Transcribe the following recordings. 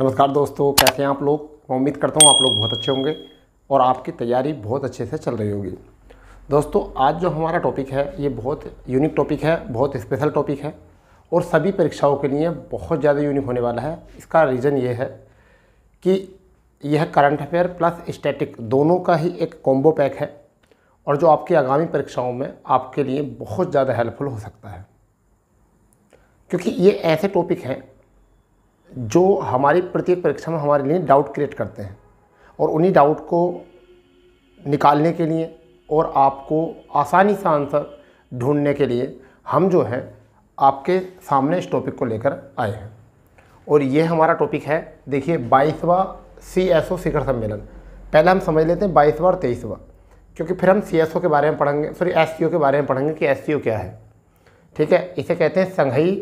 नमस्कार दोस्तों कैसे हैं आप लोग उम्मीद करता हूँ आप लोग बहुत अच्छे होंगे और आपकी तैयारी बहुत अच्छे से चल रही होगी दोस्तों आज जो हमारा टॉपिक है ये बहुत यूनिक टॉपिक है बहुत स्पेशल टॉपिक है और सभी परीक्षाओं के लिए बहुत ज़्यादा यूनिक होने वाला है इसका रीज़न ये है कि यह करंट अफेयर प्लस स्टैटिक दोनों का ही एक कॉम्बो पैक है और जो आपकी आगामी परीक्षाओं में आपके लिए बहुत ज़्यादा हेल्पफुल हो सकता है क्योंकि ये ऐसे टॉपिक हैं जो हमारी प्रत्येक परीक्षा में हमारे लिए डाउट क्रिएट करते हैं और उन्हीं डाउट को निकालने के लिए और आपको आसानी से आंसर ढूंढने के लिए हम जो है आपके सामने इस टॉपिक को लेकर आए हैं और ये हमारा टॉपिक है देखिए बाईसवा सी एस ओ शिखर सम्मेलन पहले हम समझ लेते हैं बाईसवा और तेईसवा क्योंकि फिर हम सी एस ओ के बारे में पढ़ेंगे सॉरी एस सी ओ के बारे में पढ़ेंगे कि एस सी ओ क्या है ठीक है इसे कहते हैं संघई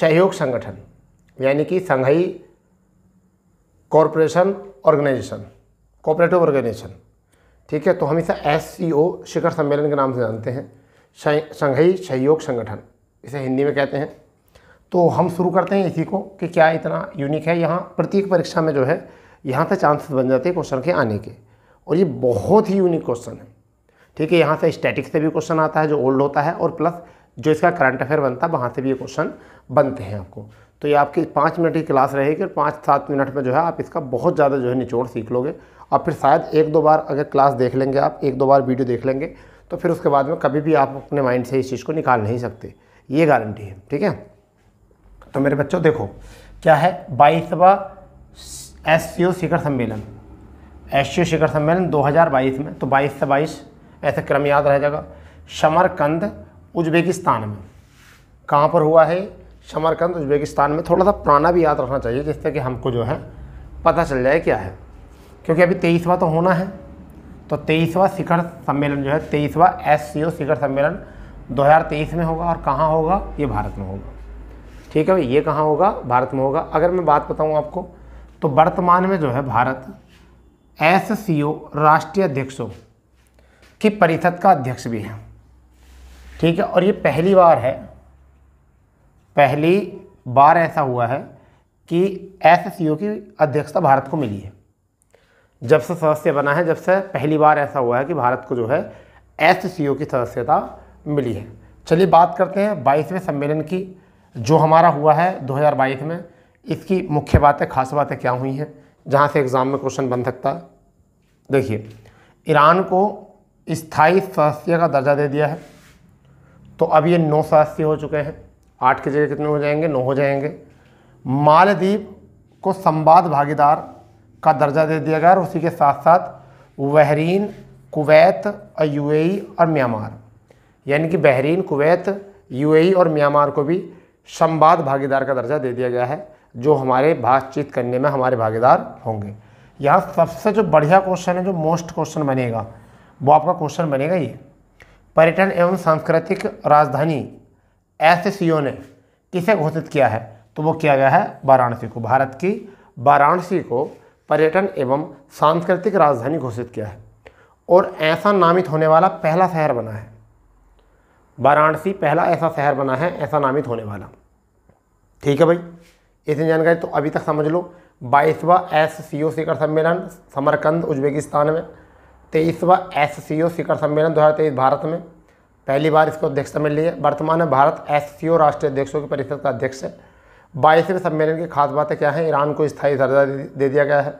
सहयोग संगठन यानी कि Shanghai corporation organization cooperative organization ठीक है तो हम इसे एस शिखर सम्मेलन के नाम से जानते हैं शंघाई सहयोग संगठन इसे हिंदी में कहते हैं तो हम शुरू करते हैं इसी को कि क्या इतना यूनिक है यहाँ प्रत्येक परीक्षा में जो है यहाँ से चांसेस बन जाते हैं क्वेश्चन के आने के और ये बहुत ही यूनिक क्वेश्चन है ठीक है यहाँ से स्टैटिक से भी क्वेश्चन आता है जो ओल्ड होता है और प्लस जो इसका करंट अफेयर बनता है वहाँ से भी ये क्वेश्चन बनते हैं आपको तो ये आपकी पाँच मिनट की क्लास रहेगी और पाँच सात मिनट में जो है आप इसका बहुत ज़्यादा जो है निचोड़ सीख लोगे और फिर शायद एक दो बार अगर क्लास देख लेंगे आप एक दो बार वीडियो देख लेंगे तो फिर उसके बाद में कभी भी आप अपने माइंड से इस चीज़ को निकाल नहीं सकते ये गारंटी है ठीक है तो मेरे बच्चों देखो क्या है बाईसवा एस सी शिखर सम्मेलन एस सी शिखर सम्मेलन 2022 में तो 22 से 22 ऐसे क्रम याद रह जाएगा शमरकंद उज्बेकिस्तान में कहाँ पर हुआ है समरकंद उज्बेकिस्तान में थोड़ा सा पुराना भी याद रखना चाहिए जिससे कि हमको जो है पता चल जाए क्या है क्योंकि अभी तेईसवा तो होना है तो तेईसवा शिखर सम्मेलन जो है तेईसवा एस शिखर सम्मेलन 2023 में होगा और कहाँ होगा ये भारत में होगा ठीक है भाई ये कहाँ होगा भारत में होगा अगर मैं बात बताऊँ आपको तो वर्तमान में जो है भारत एस राष्ट्रीय अध्यक्षों की परिषद का अध्यक्ष भी है ठीक है और ये पहली बार है पहली बार ऐसा हुआ है कि एस की अध्यक्षता भारत को मिली है जब से सदस्य बना है जब से पहली बार ऐसा हुआ है कि भारत को जो है एस की सदस्यता मिली है चलिए बात करते हैं बाईसवें सम्मेलन की जो हमारा हुआ है 2022 में इसकी मुख्य बातें खास बातें क्या हुई हैं जहाँ से एग्ज़ाम में क्वेश्चन बन सकता है देखिए ईरान को स्थायी सदस्य का दर्जा दे दिया है तो अब ये नौ सदस्य हो चुके हैं आठ की जगह कितने हो जाएंगे नौ हो जाएंगे मालदीप को संवाद भागीदार का दर्जा दे दिया गया और उसी के साथ साथ बहरीन कुवैत और यूएई और म्यांमार यानी कि बहरीन कुवैत यूएई और म्यांमार को भी संवाद भागीदार का दर्जा दे दिया गया है जो हमारे बातचीत करने में हमारे भागीदार होंगे यहाँ सबसे जो बढ़िया क्वेश्चन है जो मोस्ट क्वेश्चन बनेगा वो आपका क्वेश्चन बनेगा ये पर्यटन एवं सांस्कृतिक राजधानी ऐसे सी ने किसे घोषित किया है तो वो किया गया है वाराणसी को भारत की वाराणसी को पर्यटन एवं सांस्कृतिक राजधानी घोषित किया है और ऐसा नामित होने वाला पहला शहर बना है वाराणसी पहला ऐसा शहर बना है ऐसा नामित होने वाला ठीक है भाई इसी जानकारी तो अभी तक समझ लो बाईसवा एस सी ओ शिखर सम्मेलन समरकंद उज्बेकिस्तान में तेईसवा एस सी ओ शिखर सम्मेलन 2023 भारत में पहली बार इसको अध्यक्ष रही है वर्तमान में भारत एस सी ओ राष्ट्रीय अध्यक्षों की परिषद का अध्यक्ष है बाईसवें सम्मेलन की खास बातें क्या हैं ईरान को स्थायी दर्जा दे दिया गया है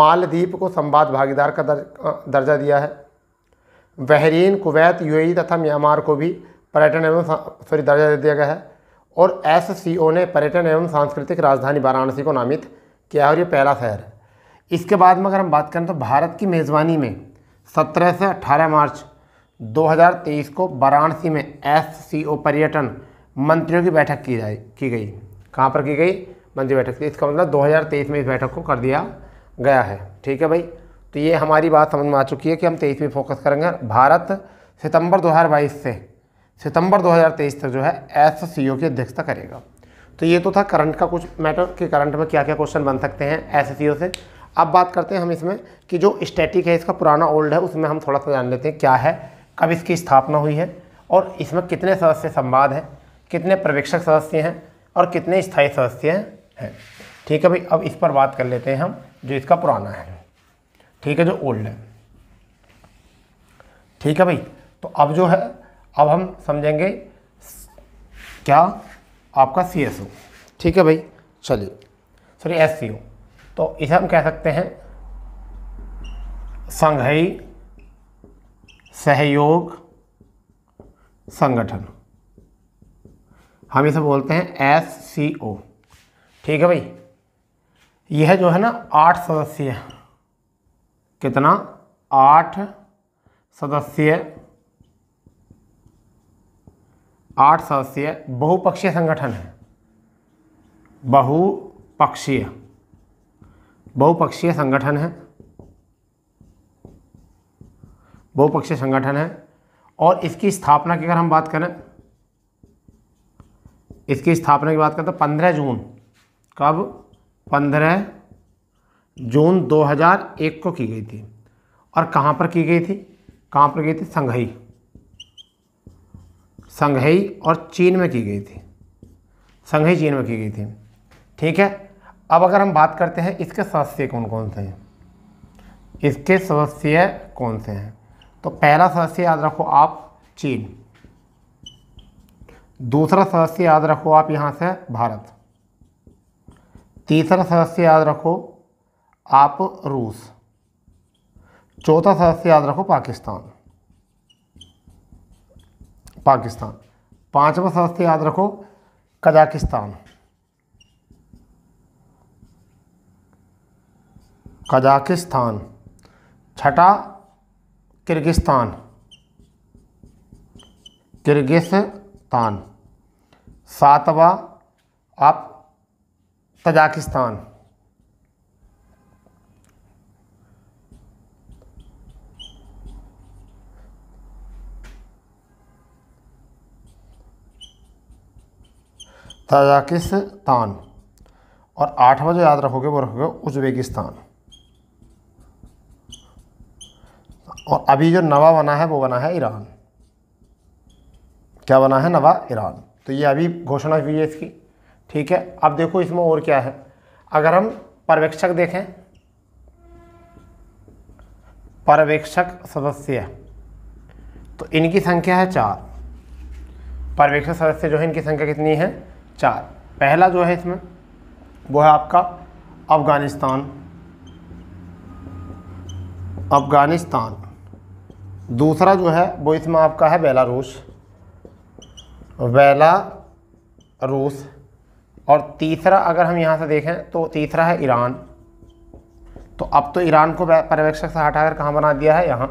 मालदीप को संवाद भागीदार का दर्जा दिया है बहरीन कुवैत यूएई तथा म्यांमार को भी पर्यटन एवं सॉरी दर्जा दे दिया गया है और एस ने पर्यटन एवं सांस्कृतिक राजधानी वाराणसी को नामित किया है और ये पहला शहर है इसके बाद में अगर हम बात करें तो भारत की मेज़बानी में सत्रह से अट्ठारह मार्च 2023 को वाराणसी में ओ पर्यटन मंत्रियों की बैठक की जाए की गई कहाँ पर की गई मंत्री बैठक की इसका मतलब 2023 में इस बैठक को कर दिया गया है ठीक है भाई तो ये हमारी बात समझ में आ चुकी है कि हम तेईस में फोकस करेंगे भारत सितंबर 2022 से सितंबर 2023 तक जो है एस सी ओ की अध्यक्षता करेगा तो ये तो था करंट का कुछ मैटर कि करंट में क्या क्या क्वेश्चन बन सकते हैं एस सी ओ से अब बात करते हैं हम इसमें कि जो स्टैटिक है इसका पुराना ओल्ड है उसमें हम थोड़ा सा जान लेते हैं क्या है कब इसकी स्थापना हुई है और इसमें कितने सदस्य संवाद हैं कितने पर्यवेक्षक सदस्य हैं और कितने स्थायी सदस्य हैं ठीक है भाई अब इस पर बात कर लेते हैं हम जो इसका पुराना है ठीक है जो ओल्ड है ठीक है भाई तो अब जो है अब हम समझेंगे क्या आपका सी एस ओ ठीक है भाई चलिए सॉरी एस सी ओ तो इसे हम कह सकते हैं संघई सहयोग संगठन हम इसे बोलते हैं एस सी ओ ठीक है भाई यह जो है ना आठ सदस्य कितना आठ सदस्य आठ सदस्यीय बहुपक्षीय संगठन है बहुपक्षीय बहुपक्षीय संगठन है बहुपक्षीय संगठन है और इसकी स्थापना की अगर हम बात करें इसकी स्थापना की बात करें तो पंद्रह जून कब पंद्रह जून 2001 को की गई थी और कहाँ पर की गई थी कहाँ पर गई थी संघई संघई और चीन में की गई थी संघई चीन में की गई थी ठीक है अब अगर हम बात करते हैं इसके सदस्य कौन कौन से हैं इसके सदस्य कौन से हैं तो पहला सदस्य याद रखो आप चीन दूसरा सदस्य याद रखो आप यहाँ से भारत तीसरा सदस्य याद रखो आप रूस चौथा सदस्य याद रखो पाकिस्तान पाकिस्तान पांचवा सदस्य याद रखो कजाकिस्तान कजाकिस्तान छठा किर्गिस्तान किर्गिस्तान सातवा आप तजाकिस्तान तजाकिस्तान और आठवां जो याद रखोगे वो रखोगे उज्बेकिस्तान और अभी जो नवा बना है वो बना है ईरान क्या बना है नवा ईरान तो ये अभी घोषणा हुई है इसकी ठीक है अब देखो इसमें और क्या है अगर हम पर्यवेक्षक देखें पर्यवेक्षक सदस्य तो इनकी संख्या है चार पर्यवेक्षक सदस्य जो है इनकी संख्या कितनी है चार पहला जो है इसमें वो है आपका अफ़गानिस्तान अफ़गानिस्तान दूसरा जो है वो इसमें आपका है बेलारूस बेलारूस और तीसरा अगर हम यहाँ से देखें तो तीसरा है ईरान तो अब तो ईरान को पर्यवेक्षक से हटाकर कहाँ बना दिया है यहाँ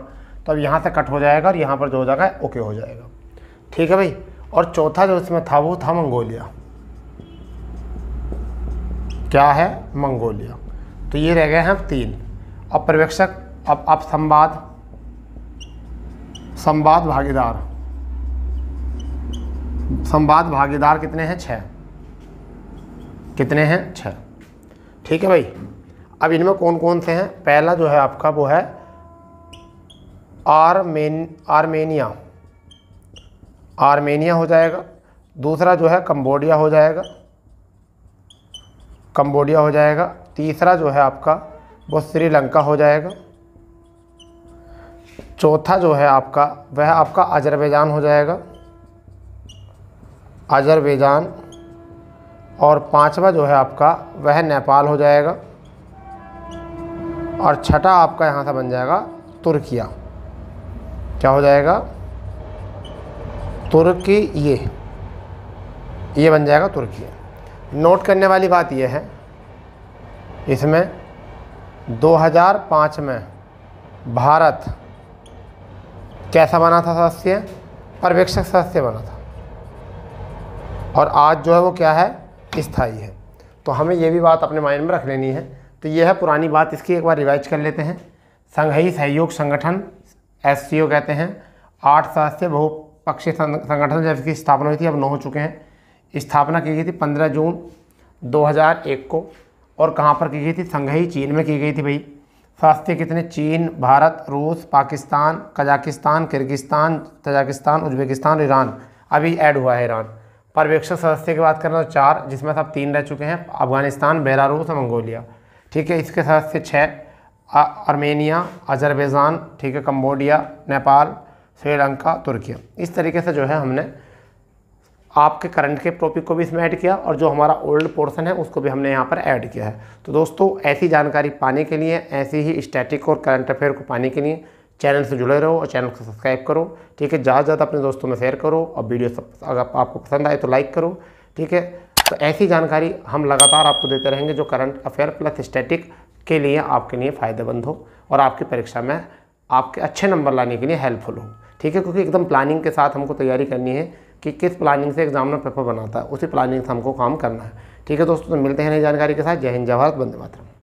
तो अब यहाँ से कट हो जाएगा और यहाँ पर जो हो जाएगा ओके हो जाएगा ठीक है भाई और चौथा जो इसमें था वो था मंगोलिया क्या है मंगोलिया तो ये रह गए हैं अब तीन अब पर्यवेक्षक अब अब संवाद संवाद भागीदार संवाद भागीदार कितने हैं छः कितने हैं छः ठीक है भाई अब इनमें कौन कौन से हैं पहला जो है आपका वो है आर्मेन आर्मेनिया आर्मेनिया हो जाएगा दूसरा जो है कंबोडिया हो जाएगा कंबोडिया हो जाएगा तीसरा जो है आपका वो श्रीलंका हो जाएगा चौथा जो है आपका वह आपका अजरबैजान हो जाएगा अजरबैजान और पांचवा जो है आपका वह नेपाल हो जाएगा और छठा आपका यहाँ से बन जाएगा तुर्किया क्या हो जाएगा तुर्की ये ये बन जाएगा तुर्की नोट करने वाली बात यह है इसमें 2005 में भारत कैसा बना था सदस्य पर्यवेक्षक सदस्य बना था और आज जो है वो क्या है स्थाई है तो हमें ये भी बात अपने माइंड में रख लेनी है तो यह है पुरानी बात इसकी एक बार रिवाइज कर लेते हैं संघई सहयोग संगठन एस कहते हैं आठ सदस्य बहुपक्षीय संगठन जब इसकी स्थापना हुई थी अब नौ हो चुके हैं स्थापना की गई थी पंद्रह जून 2001 को और कहाँ पर की गई थी संघई चीन में की गई थी भाई रास्ते कितने चीन भारत रूस Pakistan Kazakhstan Kyrgyzstan Tajikistan Uzbekistan Iran अभी ऐड हुआ है ईरान पर्यवेक्षक सदस्य की बात करें तो चार जिसमें से आप तीन रह चुके हैं अफगानिस्तान बेरारूस और मंगोलिया ठीक है इसके सदस्य छः आर्मेनिया अजरबैजान ठीक है कम्बोडिया नेपाल श्रीलंका तुर्किया इस तरीके से जो है हमने आपके करंट के टॉपिक को भी इसमें ऐड किया और जो हमारा ओल्ड पोर्सन है उसको भी हमने यहाँ पर ऐड किया है तो दोस्तों ऐसी जानकारी पाने के लिए ऐसी ही स्टैटिक और करंट अफेयर को पाने के लिए चैनल से जुड़े रहो और चैनल को सब्सक्राइब करो ठीक है ज़्यादा से ज़्यादा अपने दोस्तों में शेयर करो और वीडियो सब अगर आपको पसंद आए तो लाइक करो ठीक है तो ऐसी जानकारी हम लगातार आपको देते रहेंगे जो करंट अफेयर प्लस स्टैटिक के लिए आपके लिए फ़ायदेमंद हो और आपकी परीक्षा में आपके अच्छे नंबर लाने के लिए हेल्पफुल हो ठीक है क्योंकि एकदम प्लानिंग के साथ हमको तैयारी करनी है कि किस प्लानिंग से एग्जामिनर पेपर बनाता है उसी प्लानिंग से हमको काम करना है ठीक है दोस्तों तो मिलते हैं नई जानकारी के साथ जय हिंद जय भारत बंदे मातरम